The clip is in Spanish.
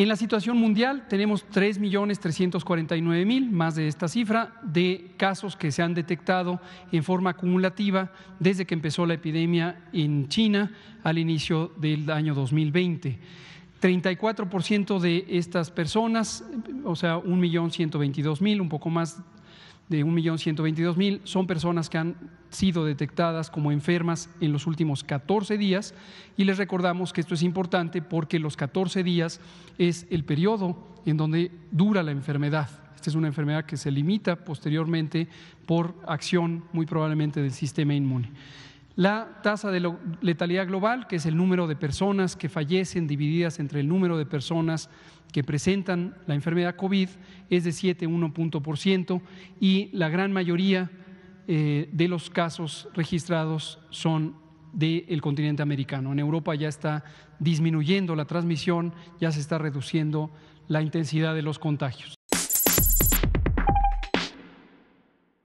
En la situación mundial tenemos 3.349.000, más de esta cifra, de casos que se han detectado en forma acumulativa desde que empezó la epidemia en China al inicio del año 2020. 34% de estas personas, o sea, 1.122.000, un poco más de 1.122.000 son personas que han sido detectadas como enfermas en los últimos 14 días y les recordamos que esto es importante porque los 14 días es el periodo en donde dura la enfermedad. Esta es una enfermedad que se limita posteriormente por acción muy probablemente del sistema inmune. La tasa de letalidad global, que es el número de personas que fallecen divididas entre el número de personas que presentan la enfermedad COVID es de 7,1% y la gran mayoría eh, de los casos registrados son del continente americano. En Europa ya está disminuyendo la transmisión, ya se está reduciendo la intensidad de los contagios.